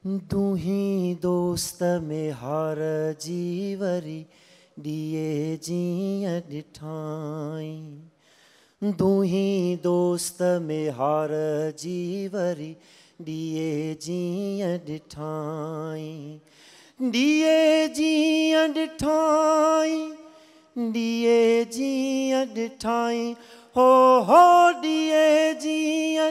दुही दोस्त में हार जीवरी दिए जिया डिठाई दुही दोस्त में हार जीवरी दिए जिया डिठाई दिए जिया डिठाई दिए जिया हो हो दिए जिया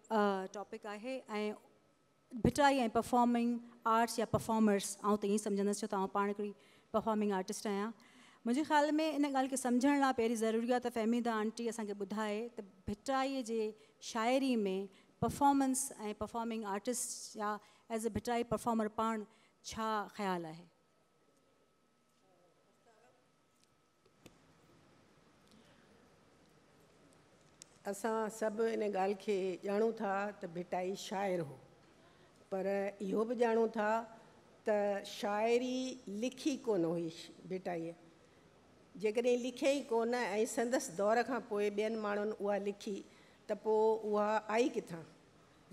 टॉपिक आहे ऐं भिटाई ऐं परफॉर्मिंग आर्ट्स या परफॉर्मर्स आउं त ईअं सम्झंदसि छो त आउं पाण हिकिड़ी परफॉर्मिंग आर्टिस्ट आहियां मुंहिंजे ख़्याल में इन ॻाल्हि खे सम्झण लाइ पहिरीं ज़रूरी आहे त फ़हमीदा आंटी असांखे ॿुधाए त भिटाईअ जे शाइरी में परफॉर्मेंस ऐं परफॉर्मिंग आर्टिस्ट या एज़ अ भिटाई परफॉर्मर पाण छा ख़्यालु आहे असां सभु इन ॻाल्हि खे ॼाणूं था त भिटाई शाइरु हो पर इहो बि ॼाणूं था त शाइरी लिखी कोन हुई भिटाईअ जेकॾहिं लिखे ई कोन ऐं संदसि दौर खां पोइ ॿियनि माण्हुनि उहा लिखी त पोइ उहा आई किथां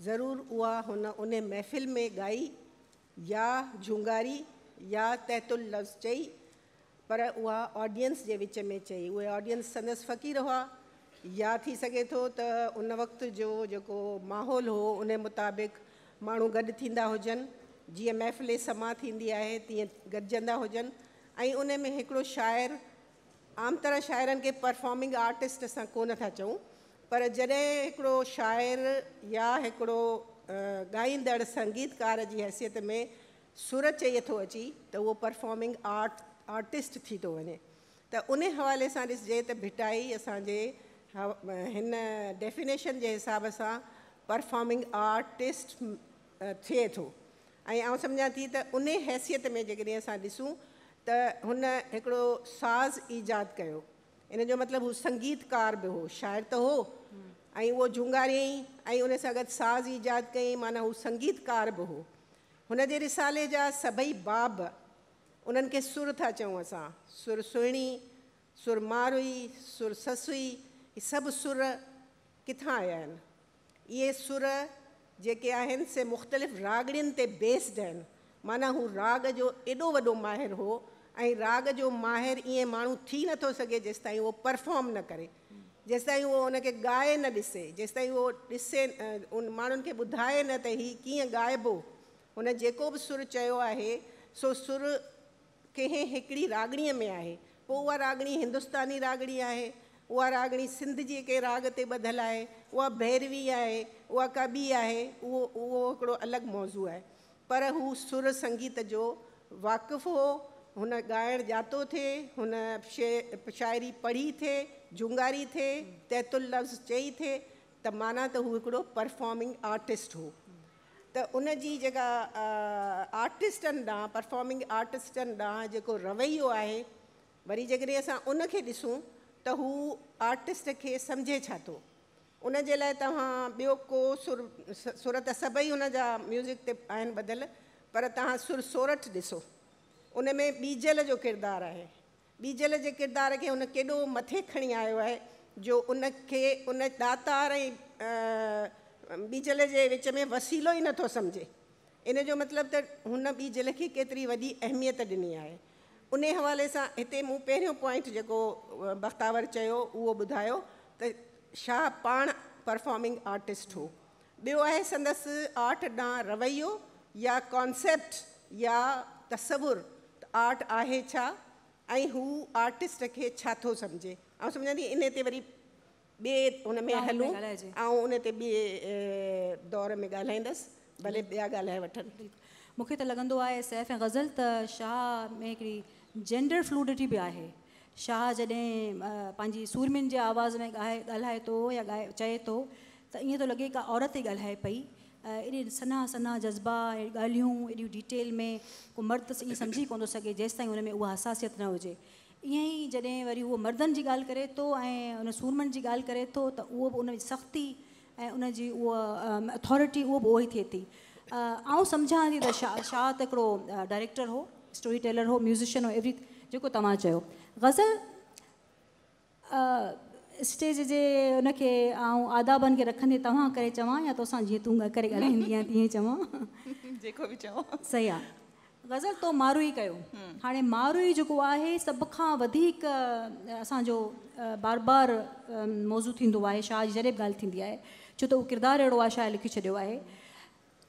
ज़रूरु उहा हुन उन महफ़िल में ॻाई या झुंगारी या तैतुल लफ़्ज़ चई पर उहा ऑडियंस जे विच में चई उहे ऑडियंस संदसि फ़क़ीर हुआ या थी सके तो उन वक़्त जो जेको माहौल हो उन मुताबिक़ मू गा थींदा हुजनि महफ़िल समा थी है तीअं गॾिजंदा हुजनि उन में हिकिड़ो शाइरु आम तरह शाइरनि के परफॉर्मिंग आर्टिस्ट असां कोन था पर जॾहिं शायर या हिकिड़ो ॻाईंदड़ संगीतकार की हैसियत में सुर चए थो अची तो वो परफॉर्मिंग आर्ट आर्टिस्ट थी थो वञे त उन हवाले सां ॾिसिजे त भिटाई असांजे हिन डेफिनेशन के हिसाब से परफॉर्मिंग आर्टिस्ट थे तो समझा थी तो उन हैसियत में जी असूँ तो उनो साज़ ईजाद इन जो मतलब वो संगीतकार भी हो शायर तो हो वो उहो उन साज़ ईजाद कई माना वो संगीतकार भी हो हुन रिसाले जा सभी बाब उन सुर था चूँ असां सुर सुणी सुर मारुई सुर ससुई कि सब सुर किथा आया आहिनि इहे सुर जेके आहिनि से मुख़्तलिफ़ रागड़ियुनि ते बेस्ड आहिनि माना हू राग जो एॾो वॾो माहिर हो ऐं राग जो माहिर ईअं माण्हू थी नथो सघे जेसिताईं उहो परफॉर्म न करे जेसिताईं उहो हुनखे ॻाए न ॾिसे जेसिताईं उहो ॾिसे उन माण्हुनि खे ॿुधाए न त हीउ कीअं ॻाइबो हुन जेको बि सुर चयो आहे सो सुर कंहिं हिकिड़ी रागणीअ में आहे पोइ उहा रागणी हिंदुस्तानी रागड़ी आहे वह रागणी सिंध जी के राग ते बधल है वह भैरवी है वह कबी है वो वो हिकिड़ो मौज़ू है पर वो सुर संगीत जो वाकफ़ हो उन गायण जातो थे उन शे पढ़ी थे जुंगारी थे तैतुल लफ़्ज़ चई थे तो माना तो वो एक परफॉर्मिंग आर्टिस्ट हो तो उन जी जेका परफॉर्मिंग आर्टिस्टन ॾांहुं जो रवैयो है वरी जैसे असां तो हू आर्टिस्ट के समझे तो उन जे को सुर सुर तो सभई हुन म्यूज़िक ते पर तुर सोरठ ॾिसो उन में बीजल जो किरदार है बीजल के किरदार के उन केडो मथे खी आयो है जो उन दातार बीजल के जे विच में वसीलो ही नो समझे इन जो मतलब तो उन बीजल के केतरी वही अहमियत दिनी है उन हवाले से इतने मूं पॉइंट जो बख़्तावर वो उहो ॿुधायो शाह पाण परफॉर्मिंग आर्टिस्ट हो ॿियो आहे संदसि आर्ट ॾांहुं रवैयो या कॉन्सेप्ट या तस्वुर आर्ट आहे छा ऐं हू आर्टिस्ट खे छा थो सम्झे ऐं सम्झां थी इन वरी ॿिए हुन में हलूं उन दौर में ालस भले ॿिया ॻाल्हाए वठनि मूंखे त लॻंदो आहे सैफ़ ऐं ग़ज़ल त शाह में हिकिड़ी जेंडर फ्लूडिटी बि आहे शाह जॾहिं पंहिंजी सूरमियुनि जे आवाज़ में ॻाए ॻाल्हाए थो या ॻाए चए थो त ईअं थो लॻे का औरत ई ॻाल्हाए पई एॾे सन्हा सन्हा जज़्बा ॻाल्हियूं एॾियूं डिटेल में को मर्द ईअं सम्झी कोन थो सघे जेंसि ताईं हुन में उहा हसासियत न हुजे ईअं ई जॾहिं वरी उहो मर्दनि जी ॻाल्हि करे थो ऐं उन सूरमनि जी ॻाल्हि करे थो त उहो बि उनजी सख़्ती ऐं उनजी उहा अथॉरिटी उहो बि उहो ई थिए थी आऊं सम्झां थी त शाह शाह त डायरेक्टर हो स्टोरी टेलर हो म्यूज़िशियन हो एवरी जेको तव्हां चयो गज़ल स्टेज जे उनखे ऐं आदाबनि खे रखंदे तव्हां करे चवां या तोसां जीअं तूं करे ॻाल्हाईंदी आहे तीअं चवां जेको बि चवां सही आहे गज़ल तो मारू ई कयो हाणे मारू ई जेको आहे सभ खां वधीक असांजो बार बार मौज़ू थींदो आहे शाह जी जॾहिं बि ॻाल्हि थींदी आहे छो त उहो किरदारु अहिड़ो आहे शाह लिखी छॾियो आहे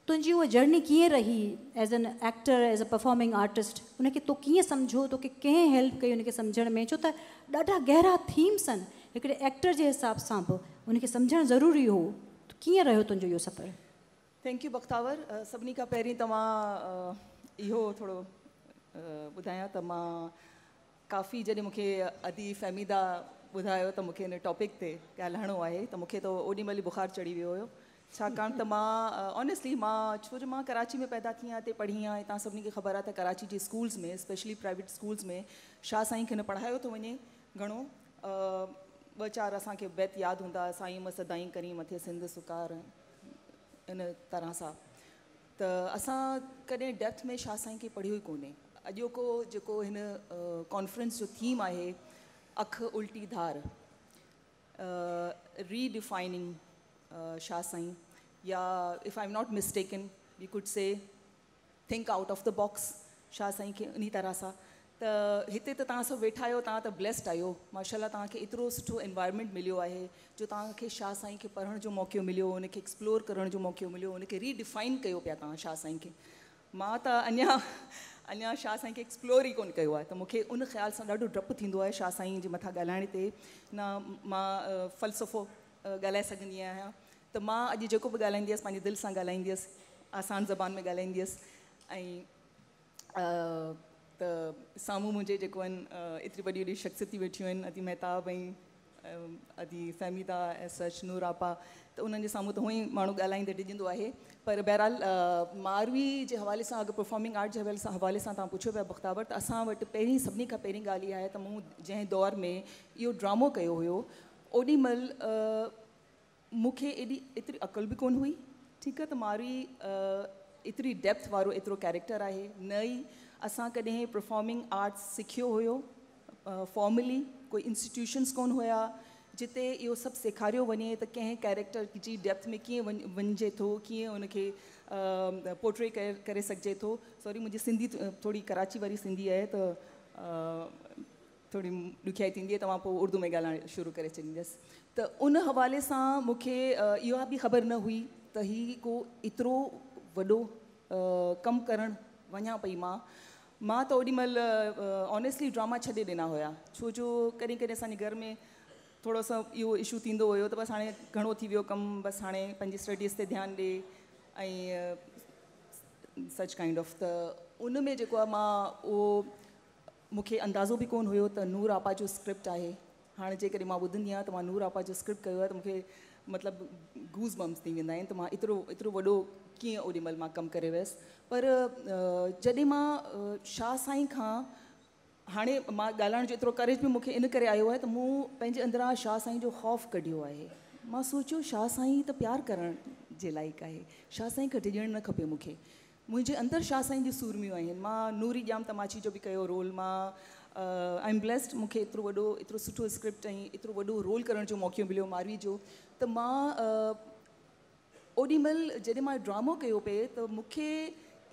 तुझी तो वो जर्नी किए रही as an actor as a performing artist उनके तो समझो तो तोखे कें हेल्प कई उनके सम्झण में छो तो ॾाढा गहरा थीम्स आहिनि हिकिड़े एक्टर के हिसाब से उनके हुनखे ज़रूरी हो तो कीअं रो तुझो यो सफर थैंक यू बख़्तावर सभी का पैर तो इहो थोरो ॿुधायां काफ़ी जैसे मुख्य अदी फहमीदा बुधा तो मुख्य टॉपिक से ते है तो मुख्य तो त मल बुखार चढ़ी वो हुयो छाकाणि त मां ऑनेस्टली मां छो जो मां कराची में पैदा थी आहियां हिते पढ़ी आहियां हितां सभिनी खे ख़बर आहे त कराची जे स्कूल्स में स्पेशली प्राइवेट स्कूल्स में शाह साईं खे न पढ़ायो थो तो वञे घणो ॿ चारि असांखे बैत यादि हूंदा साईं म सदाई करी मथे सिंध सुकार इन तरह सां त असां कॾहिं डेप्थ में शाह साईं खे पढ़ियो ई कोन्हे अॼोको जेको हिन कॉन्फ्रेंस जो थीम आहे अख उल्टी धार redefining uh, Shah Sain. Yeah, if I'm not mistaken, we could say think out of the box, Shah Sain की उन्ही तरह सा त हिते त तव्हां सभु वेठा आहियो तव्हां ब्लेस्ड आहियो माशाला तक एतिरो सुठो एनवायरमेंट मिलियो आहे जो तक शाह साईं खे पढ़ण जो मौक़ो मिलो हुनखे एक्सप्लोर कर मौक़ो मिलो हुनखे रीडिफाइन कर पिया तव्हां शाह साईं खे मां त अञा अञा शाह साई के एक्सप्लोर ही कोई कयो आहे उन ख़्याल से ढो डप शाह साई के मथां ॻाल्हाइण ना न मां फ़लसफ़ो ॻाल्हाए सघंदी त मां अॼु जेको बि ॻाल्हाईंदी हुअसि पंहिंजे दिलि सां ॻाल्हाईंदी हुअसि आसान ज़बान में ॻाल्हाईंदी हुअसि ऐं त साम्हूं मुंहिंजे जेको आहिनि एतिरी वॾी वॾी वेठियूं आहिनि अदी मेहताब ऐं अदी फहमीदा ऐं सच नूरापा त उन्हनि जे साम्हूं त हूअं ई माण्हू ॻाल्हाईंदे ॾिजंदो आहे पर बहरहाल मारवी जे हवाले सां अगरि परफॉर्मिंग आर्ट जे सां हवाले सां तव्हां पुछो पिया बख़्तावर त असां वटि पहिरीं सभिनी खां पहिरीं ॻाल्हि इहा आहे त मूं जंहिं दौर में इहो ड्रामो कयो हुयो ओॾी मुख्य एडी एतरी अकल भी कोन हुई ठीक है त तो मारी एतरी डेप्थ वारो एतरो कैरेक्टर आहे न असा कदे परफॉर्मिंग आर्ट्स सिखियो होयो फॉर्मली कोई इंस्टीट्यूशन्स कोन होया जिते यो सब सिखारियो वने त के कैरेक्टर जी डेप्थ में कीअं वञ तो थो उनके पोर्ट्रे कर, करे सघिजे सॉरी मुझे सिंधी थोड़ी कराची वाली सिंधी है तो थोड़ी दुखियाई थी तो उर्दू में गाल शुरू कर त उन हवाले सां मूंखे इहा बि ख़बर न हुई त ही को एतिरो वॾो कमु करणु वञा पई मां मां त ओॾीमहिल ऑनेस्टली ड्रामा छॾे ॾिना हुया छो जो कॾहिं कॾहिं असांजे घर में थोरो सो इहो इशू थींदो हुयो त बसि हाणे घणो थी वियो कमु बसि हाणे पंहिंजी स्टडीज़ ते ध्यानु ॾिए ऐं सच काइंड ऑफ त उन में जेको आहे मां उहो मूंखे अंदाज़ो बि कोन हुयो त नूर आपा जो स्क्रिप्ट आहे हाँ जे करे मां ॿुधंदी आहियां नूर आपा जो स्क्रिप्ट कयो आहे त मूंखे मतिलबु गूज़ बम्स थी वेंदा आहिनि त मां एतिरो एतिरो वॾो पर जॾहिं मां शाह साईं खां हाणे मां जो एतिरो करेज भी मूंखे इन करे आयो आहे त मूं पंहिंजे शाह साई जो ख़ौफ़ कढियो आहे मां सोचियो शाह साई तो प्यार करण जे लाइक़ु आहे शाह साईं खे डिॼणु न खपे मूंखे मुंहिंजे अंदरि शाह साई जी सूरमियूं आहिनि नूरी ॼाम तमाची जो भी रोल मां आई एम ब्लेस्ड मूंखे एतिरो वॾो एतिरो सुठो स्क्रिप्ट ऐं एतिरो वॾो रोल करण जो मौक़ो मिलियो मारवी जो त मां uh, ओॾीमहिल जॾहिं मां ड्रामो कयो पिए त मूंखे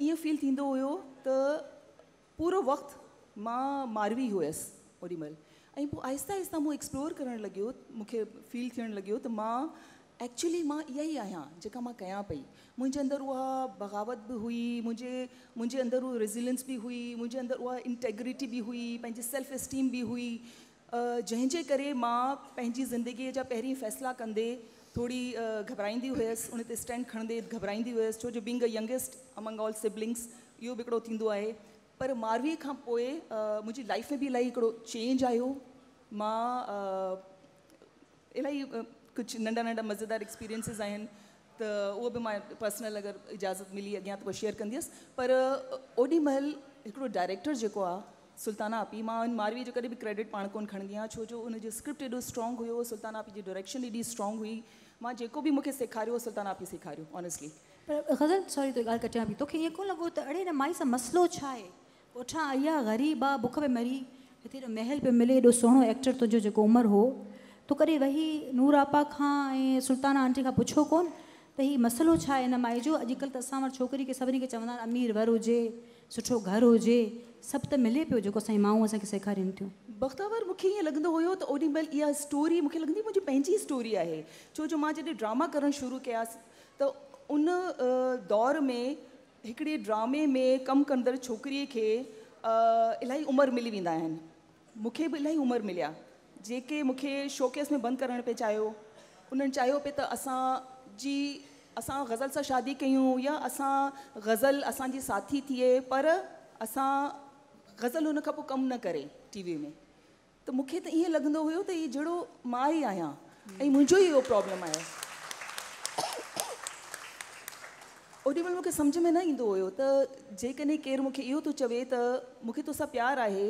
ईअं फील थींदो हुयो त पूरो वक़्तु मां मारवी हुयसि ओॾीमहिल ऐं पोइ आहिस्ता आहिस्ता मूं एक्सप्लोर करणु लॻियो मूंखे फील थियणु लॻियो त मां एक्चुअली मां यही आया आहियां जेका मां कयां पई मुझे अंदर वह बग़ावत भी हुई मुझे मुझे अंदर वो रेज़िलेंस भी हुई मुझे अंदर वह इंटेग्रिटी भी हुई पंहिंजी सेल्फ एस्टीम भी हुई जैसे करे मां जहाँ ज़िंदगीअ जा पहिरीं थोड़ी कंदे थोरी उन स्टैंड खणंदे घबराइंदी हुयसि छो जो being youngest among all siblings यो भी है पर मारवी खां पोइ मुंहिंजी लाइफ में भी इलाही चेंज आयो मां इलाही कुछ नंढा नंढा मज़ेदार एक्सपीरियंसिस आहिनि तो वो भी पर्सनल अगर इजाज़त मिली अगर तो शेयर कंदी पर महल एक डायरेक्टर जो आ सुल्ताना आपी मां मारवी जो कभी भी क्रेडिट पा को खड़ी आहियां छो जो स्क्रिप्ट एडो स्ट्रॉन्ग हुयो सुल्ताना आपी की डायरेक्शन एडी स्ट्रॉन्ग हुई मां जो भी मूंखे सेखारियो सुल्ताना आपी सेखारियो ऑनेस्टली पर ग़ज़ल सॉरी तो गाल कटियां भी तो ये को लगो तो अड़े माई से मसलो छाए आहे पुठियां ग़रीब आ बुख में मरी हिते तो महल पे मिले एडो सुहिणो एक्टर जो जो उम्र हो तो કરી वही नूर आपा खां ऐं सुल्ताना आंटी का पुछो कोन त हीउ इन माई जो अॼुकल्ह त असां वटि छोकिरी खे सभिनी खे अमीर वर हुजे सुठो घरु हुजे सभु त मिले पियो जो असांजी माण्हू असांखे सेखारीनि थियूं बख़्तावर मूंखे ईअं लॻंदो हुयो त ओॾी महिल इहा स्टोरी मूंखे लॻंदी मुंहिंजी पंहिंजी स्टोरी आहे छो जो मां जॾहिं ड्रामा करणु शुरू कयासीं त उन दौर में एक ड्रामे में कम कंदड़ छोकिरीअ के इलाही उम्र मिली वेंदा मुख्य मूंखे बि इलाही उमिरि मिलिया जेके मूंखे शोकेस में बंदि करण पे चाहियो उन्हनि चाहियो पियो त असांजी असां गज़ल सां शादी कयूं या असां ग़ज़ल असांजी साथी थिए पर असां गज़ल हुन खां पोइ कमु न करे टीवीअ में त मूंखे त ईअं लॻंदो हुयो त हीउ जहिड़ो मां ई आहियां ऐं मुंहिंजो ई इहो प्रॉब्लम आहे ओॾी महिल मूंखे सम्झ में न ईंदो हुयो त जेकॾहिं केरु मूंखे इहो थो चवे त मूंखे तोसां प्यारु आहे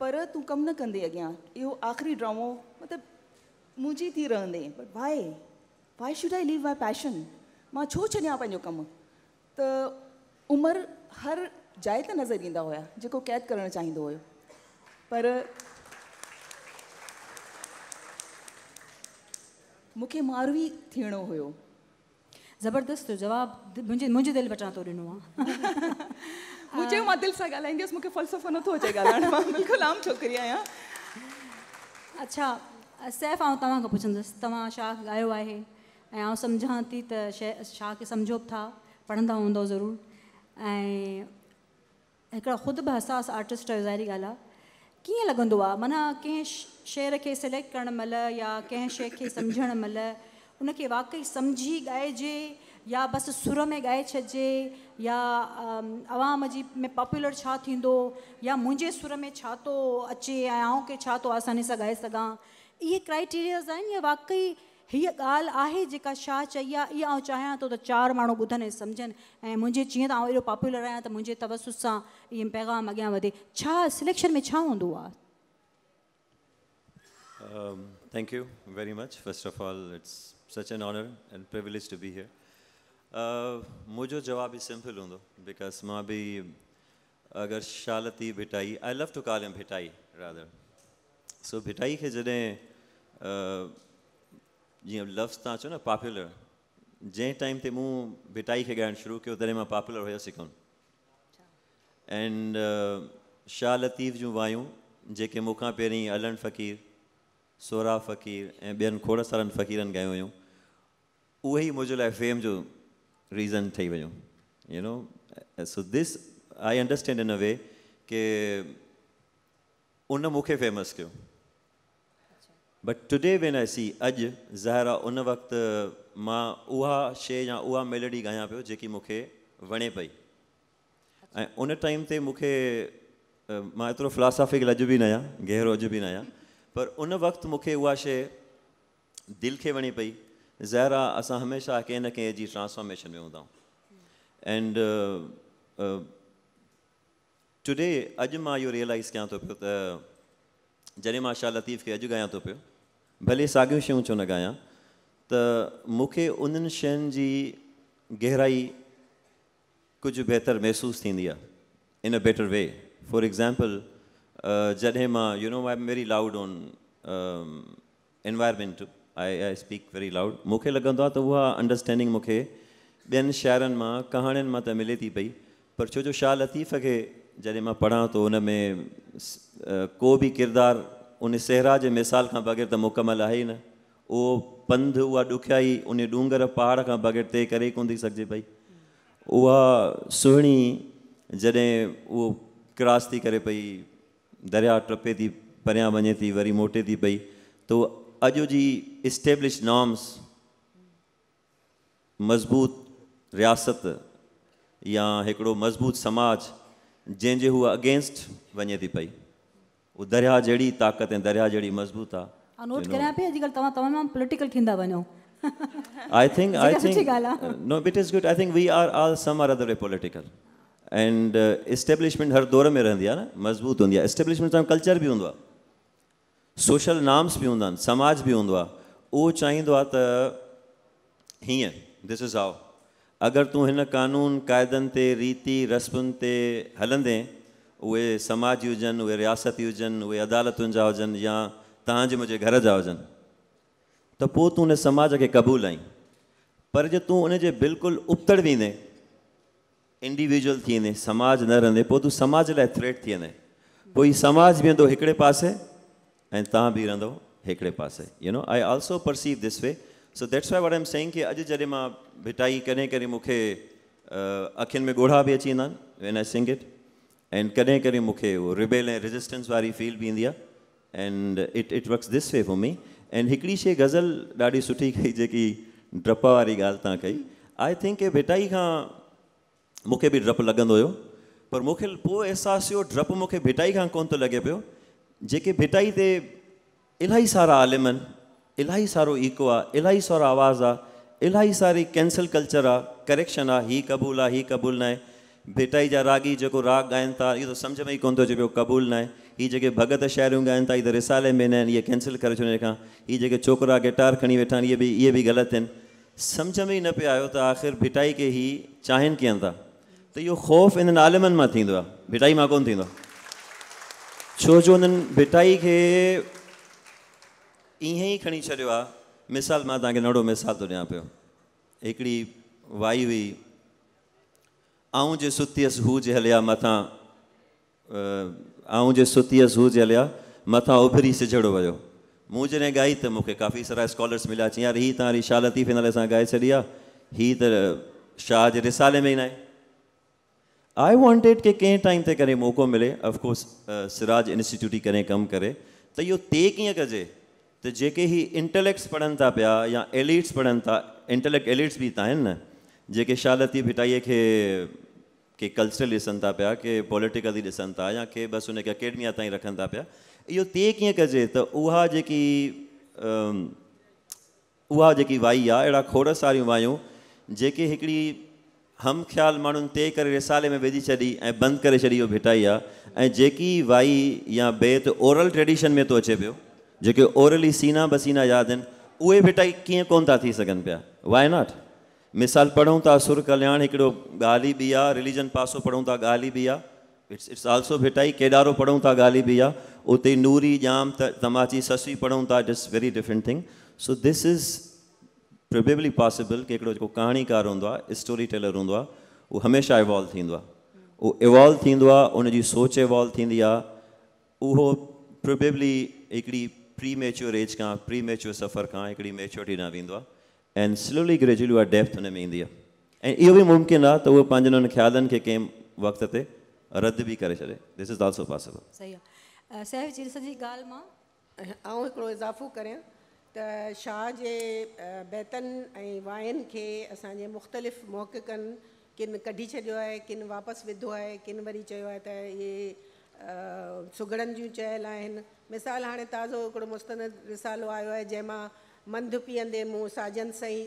पर तू कम न कंदे अॻियां यो आख़िरी ड्रामो मतलब मुझी थी रहंदे but why why should I leave my passion मां छो छॾियां पंहिंजो कमु त उमिरि हर जाइ त नज़र इंदा हुया जेको क़ैद करणु चाहींदो हुयो पर मूंखे मारवी थियणो हुयो ज़बरदस्त जवाब मुझे मुंहिंजे दिलि वटां थो ॾिनो मुझे हाँ। मां दिल सां ॻाल्हाईंदी हुअसि मूंखे फ़लसफ़ो तो नथो अचे ॻाल्हाइण मां बिल्कुलु आम छोकिरी आहियां हाँ। अच्छा सैफ आ तव्हांखां पुछंदसि तव्हां छा ॻायो आहे ऐं आउं सम्झां थी त शइ छा खे था पढ़ंदा हूंदव ज़रूरु ऐं हिकिड़ा ख़ुदि बि आर्टिस्ट आहियो ज़ाहिरी ॻाल्हि आहे कीअं माना कंहिं शेर खे सिलेक्ट करणु महिल या कंहिं शइ खे सम्झणु महिल उनखे वाकई सम्झी ॻाइजे या बस सुर में ॻाए छजे या आवाम जी में पॉपुलर छो या मुझे सुर में छो तो अचे ऐं आउं छा तो आसानी से ॻाए सगा ये क्राइटेरियाज़ आन या वाक़ई हि गाल आहे जेका शाह चई आहे इहा आउं चाहियां थो त चारि माण्हू ॿुधनि ऐं सम्झनि ऐं मुंहिंजे जीअं त आउं एॾो पॉपुलर आहियां त मुंहिंजे तवसुस सां इहे पैगाम अॻियां वधे छा सिलेक्शन में छा हूंदो आहे thank you very much first of all it's such an honour and privilege to be here मुझो जवाब ही सिंपल हूँ बिकॉज मां भी अगरि शालती Bhitai I love to call him Bhitai rather so Bhitai के जॾहिं जीअं लफ़्ज़ तव्हां चयो न पॉपुलर जंहिं टाइम ते मूं भिटाई के गायण शुरू किया तॾहिं मां पॉपुलर हुयसि कोन एंड शाह लतीफ़ जो वायूं जेके मुखा पे अलन फ़क़ीर सोरा फ़क़ीर ए ॿियनि खोड़ सारनि फ़क़ीरनि गाय हुयूं उहे ई लाइ फेम जो रीज़न ठही वञूं you know so this I understand in a way के उन मूंखे फेमस कयो but today when I see अॼु ज़ाहिर आहे उन वक़्तु मां उहा शइ या उहा मेलोडी ॻायां पियो जेकी मूंखे वणे पई ऐं उन टाइम ते मूंखे मां एतिरो फिलासॉफिकल अॼु बि न आहियां गहरो अॼु बि न आहियां पर उन वक़्तु मूंखे उहा शइ दिलि खे वणे पई ज़हरा असां हमेशह कंहिं न कंहिं जी ट्रांसफॉर्मेशन में हूंदा आहियूं एंड टुडे uh, uh, अॼु मां इहो रिअलाइज़ कयां थो पियो त जॾहिं मां शाह लतीफ़ खे अॼु ॻायां थो पियो भले साॻियूं शयूं छो न ॻायां त मूंखे उन्हनि शयुनि जी गहराई कुझु बहितरु महिसूसु थींदी आहे in a better way for example जॾहिं मां you know very loud on environment I I speak very loud मुख्य लॻंदो आहे त अंडरस्टैंडिंग मुख्य बेन शहर में कहाणियुनि मां मिले थी पी पर छो शाह लतीफ़ के जैसे मां पढ़ां थो उन को भी किरदार उन सहरा के मिसाल खां बग़ैर तो मुकमल है ही न उहो पंधु उहा ॾुखियाई उन डूंगर पहाड़ खां बग़ैर तय कर को कोन थी सघिजे पई उहा सुहिणी क्रॉस थी करे पी दरिया टपे थी परियां वे थी वरी मोटे थी पई तो अॼु जी इस्टेब्लिश नॉर्म्स मज़बूत रियासत या एक मज़बूत समाज जैसे हुआ अगेंस्ट वजे थी पी वो दरिया जड़ी ताक़त है दरिया जड़ी मज़बूत आहे नोट पॉलिटिकल एंड इस्टेब्लिशमेंट हर दौर में रहंदी है न मज़बूत होंगी एस्टेब्लिशमेंट कल्चर भी हूंदो सोशल नाम्स भी हूंदा समाज भी हूंदो उहो चाहींदो आहे त हीअं दिस इज़ हाउ अगरि तूं हिन कानून क़ाइदनि ते रीति रस्मुनि ते हलंदे उहे समाजी हुजनि उहे रियासती हुजनि उहे अदालतुनि जा हुजनि या तव्हांजे मुंहिंजे घर जा हुजनि त पोइ तूं उन समाज खे क़बूल आई पर जे तूं उन जे बिल्कुलु उपतड़ वेंदे इंडिविजुअल थी वेंदे समाज न रहंदे पोइ तूं समाज लाइ थ्रेट थी वेंदे पोइ समाज वेंदो हिकिड़े पासे ऐं तव्हां बि रहंदो हिकड़े पासे you know I also perceive this way so that's why what am saying कि अज जॾहिं मां भिटाई कॾहिं कॾहिं मूंखे अखियुनि में गोढ़ा भी अची वेंदा when I sing it and कॾहिं कॾहिं मूंखे उहो रिबेल एंड रेजिस्टेंस वाली फील भी इंदी आहे and it it works this way for me and एक शइ गज़ल ॾाढी सुठी कई जेकी डप वाली गाल कई आई थिंक ये भिटाई का मूंखे बि डपु लॻंदो पर मूंखे पोइ अहसासु थियो डपु भिटाई का को लगे पो पियो भिटाई ते इलाही सारा आलिमन इलाही सारो ईको आहे इलाही सारो आवाज़ु आहे इलाही सारी कैंसिल कल्चर आहे करेक्शन आहे हीउ क़बूल आहे हीउ क़बूल न आहे भेटाई जा रागी जेको राग ॻाइनि था इहो त तो सम्झ में ई कोन्ह थो तो अचे पियो क़बूल न आहे हीअ जेके भॻत शाइरियूं ॻाइनि था हीअ त रिसाले में न आहिनि इहे कैंसिल करे छॾनि खां हीअ जेके छोकिरा गिटार खणी वेठा आहिनि इहे बि इहे बि ग़लति आहिनि सम्झ में ई न पियो आयो त आख़िर भिटाई खे ही चाहिनि कीअं था त तो इहो ख़ौफ़ इन्हनि आलिमनि मां थींदो आहे भिटाई मां कोन्ह थींदो आहे छो जो उन्हनि भिटाई खे ईअं ई खणी छॾियो मिसाल मां तव्हांखे नंढो मिसाल तो ॾियां पो एक वाई हुई आऊँ जे सुतीअसि हू जे हलिया मथां आऊं जे सुतीअसि हू जे हलिया मथां उभिरी सिझड़ो वियो मूं जॾहिं ॻाई त मूंखे काफ़ी सारा स्कॉलर्स मिलिया चई यार हि तव्हां शाह लतीफ़ नाले से ॻाए छी आहे हीअ शाह जे रिसाले में ही ना आई वॉन्टेड के कंहिं टाइम से करे मौक़ो मिले अफकोर्स सिराज इंस्टीट्यूट ही करें कमु करे त इहो ते कि कजे ᱡᱮકે হি ᱤᱱᱴᱮᱞᱮᱠᱥ ᱯᱟᱲᱦᱟᱱ ᱛᱟᱯᱮᱭᱟ ᱭᱟ ᱮᱞᱤᱴᱥ ᱯᱟᱲᱦᱟᱱ ᱛᱟ ᱤᱱᱴᱮᱞᱮᱠ ᱮᱞᱤᱴᱥ ᱵᱤ ᱛᱟᱭᱱᱟ ᱡᱮકે ᱥᱟᱞᱟᱛᱤ ᱵᱷᱤᱴᱟᱭᱮ ᱠᱮ ᱠᱮ ᱠᱟᱞᱪᱟᱨᱟᱞ ᱤᱥᱟᱱᱛᱟᱯᱮᱭᱟ ᱠᱮ ᱯᱚᱞᱤᱴᱤᱠᱟᱞᱤ ᱫᱤᱥᱟᱱᱛᱟ ᱭᱟ ᱠᱮ ᱵᱟᱥ ᱩᱱᱮ ᱠᱮ ᱮᱠᱟᱰᱮᱢᱤᱭᱟ ᱛᱟᱭ ᱨᱟᱠᱷᱟᱱ ᱛᱟᱯᱮᱭᱟ ᱤᱭᱩ ᱛᱮ ᱠᱤᱭᱟ ᱠᱟᱡᱮ ᱛᱚ ᱚᱦᱟ ᱡᱮᱠᱤ ᱩᱦᱟ ᱡᱮᱠᱤ ᱣᱟᱭ ᱟ ᱮᱰᱟ ᱠᱷᱚᱨᱟ ᱥᱟᱨᱤᱭᱚ ᱣᱟᱭᱚ ᱡᱮᱠᱮ जेके ओरली सीना बसीना याद आहिनि उहे बेटा कीअं कोन था थी सघनि पिया वाए नॉट मिसाल पढ़ूं था सुर कल्याण हिकिड़ो ॻाल्हि ई बि आहे रिलीजन पासो पढ़ूं था ॻाल्हि ई बि आहे इट्स इट्स आल्सो बेटाई केॾारो पढ़ूं था ॻाल्हि बि आहे उते नूरी जाम त तमाची ससी पढ़ूं था it's very different thing so this is probably possible की हिकिड़ो जेको कहाणीकार हूंदो आहे स्टोरी टेलर हूंदो आहे उहो हमेशह इवॉल्व थींदो आहे उहो इवॉल्व थींदो आहे उनजी सोच इवॉल्व थींदी आहे उहो प्रोबेबली हिकिड़ी प्री मेच्योर एज का प्री मेच्योर सफ़र का हिकिड़ी मेच्योरिटी ना वो एंड स्लोली ग्रेजुअली उहा डेप्थ उन्हें में ईंदी आहे ऐं मुमकिन आहे त उहो पंहिंजनि हुन ख़्यालनि खे कंहिं वक़्त ते रद्द भी करे छॾे दिस इज़ ऑल्सो पॉसिबल सही जी सॼी ॻाल्हि इज़ाफ़ो करियां त शाह जे बैतनि ऐं वाहिनि खे मुख़्तलिफ़ मौक़नि किन कढी छॾियो आहे किन वापसि विधो आहे किन वरी है ये सुगड़नि जूं चयल मिसाल हाँ ताज़ो हिकिड़ो मुस्तंद रिसालो आयो आहे जंहिंमां मंधु पीअंदे मूं साजन साईं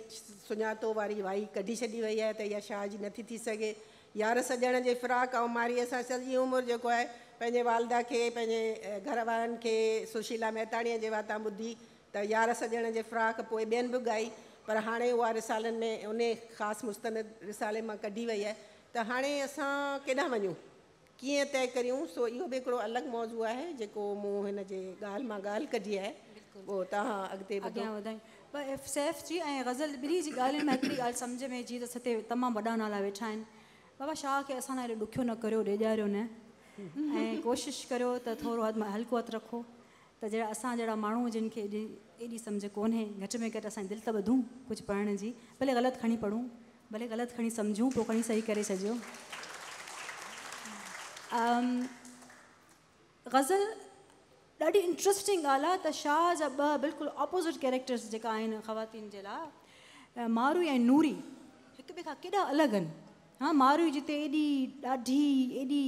सुञातो वारी वाई कढी छॾी वही है या इहा शाह नथी थी सके यार सजण जे फ़िराक ऐं मारीअ सां सॼी उमिरि जेको आहे पंहिंजे वालदा के पंहिंजे घर सुशीला मेहताणीअ के वातां ॿुधी तो यार सजण के फ्राक बेन भी बि पर हाँ वह रिसालनि में उन ख़ासि मुस्तंद रिसाले में कढी वही है त हाणे असां केॾांहुं वञूं कीअं तय करियूं सो इहो भी हिकिड़ो अलॻि मौज़ू आहे जेको मूं हिन जे ॻाल्हि मां ॻाल्हि कढी आहे पोइ तव्हां अॻिते अॻियां ॿुधायूं सैफ़ जी ऐं ग़ज़ल ॿिन्ही जी ॻाल्हियुनि में हिकिड़ी ॻाल्हि सम्झ में अची सते तमामु वॾा नाला वेठा आहिनि बाबा शाह खे असां हेॾो ॾुखियो न करियो ॾेॼारियो न ऐं कोशिशि करियो त थोरो हद मां हल्को हथु रखो त जहिड़ा असा जहिड़ा माण्हू जिन खे एॾी एॾी सम्झ कोन्हे घटि में घट असांजी दिल त ॿधूं कुझु पढ़ण जी भले गलत खणी पढ़ूं भले गलत खणी सम्झूं तो खणी सही करे छॾियो ग़ज़ल ढी इंट्रस्टिंग ॻाल्हि शाह जा ॿ ऑपोज़िट कैरेक्टर्स जेका आहिनि ख़वातीन जे लाइ मारू ऐं नूरी एक ॿिए खां केॾा अलॻि मारू जिते एडी ढी एॾी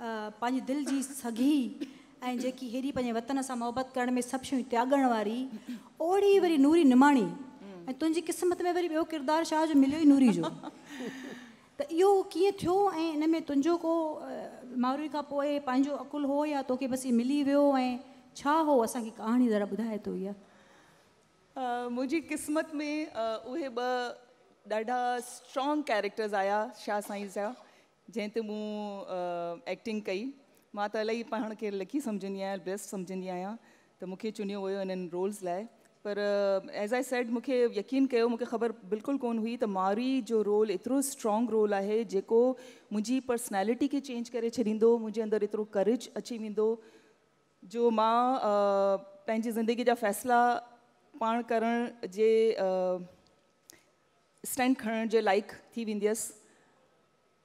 पंहिंजी दिलि जी सघी ऐं जेकी हेॾी वतन से मोहब्बत करण में सभु शयूं ओड़ी वरी नूरी निमाणी ऐं तुंहिंजी क़िस्मत में वो ॿियो किरदारु शाह जो मिलियो ई नूरी जो त इहो कीअं थियो इन में तुझो को माउरी का पोइ पंहिंजो अकुलु हो या तो बस ये मिली वियो ऐं छा हो असांखे कहानी ज़रा ॿुधाए थो तो इहा मुंहिंजी क़िस्मत में उहे ॿ ॾाढा स्ट्रॉन्ग कैरेक्टर्स आया शाह साईं जा जंहिं ते मूं एक्टिंग कई मां त इलाही पाण खे लकी सम्झंदी आहियां बेस्ट सम्झंदी आहियां त मूंखे चुनियो वियो इन्हनि रोल्स लाइ पर एज़ आई सेड मुख्य यकीन कयो मुख्य ख़बर बिल्कुल को हुई तो मारी जो रोल एतो स्ट्रॉन्ग रोल है जो मुझी पर्सनैलिटी के चेंज कर छॾींदो मुझे अंदर एतो करेज अची वो जो माँ पैं ज़िंदगी जा फैसला पा कर स्टैंड खणण के लाइक़ु थी वस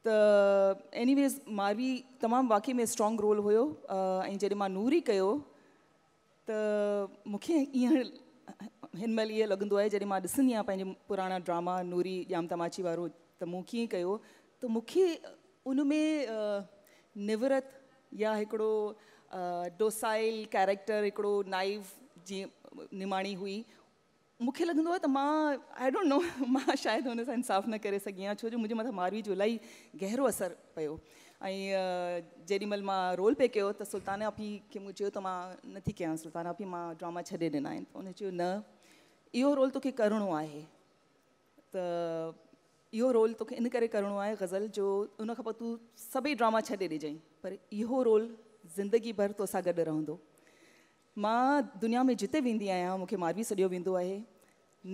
त एनीवेज़ मारी तमाम वाक़ई में स्ट्रॉन्ग रोल हो जैसे नूरी कयो हिन महिल इहो लॻंदो आहे जॾहिं मां ॾिसंदी आहियां पंहिंजे पुराणा ड्रामा नूरी जाम तमाची वारो त मूं कीअं कयो त मूंखे उन में निवरत या हिकिड़ो डोसाइल कैरेक्टर हिकिड़ो नाइव जीअं निमाणी हुई मूंखे लॻंदो आहे त मां आई डोंट नो मां शायदि हुन सां इंसाफ़ न करे सघी आहियां छो जो मुंहिंजे मथां मारवी जो इलाही गहरो असर पियो ऐं जेॾीमहिल मां रोल पे कयो त सुल्ताना पीउ खे मूं चयो त मां नथी कयां सुल्ताना पीउ मां ड्रामा छॾे ॾिना आहिनि त हुन चयो न इहो रोल तोखे करिणो आहे त इहो रोल तोखे इन करे करिणो आहे गज़ल जो उन खां पोइ तूं सभई ड्रामा छॾे ॾिजांइ पर इहो रोल ज़िंदगी भर तोसां गॾु रहंदो मां दुनिया में जिते वेंदी आहियां मूंखे मारवी सॾियो वेंदो आहे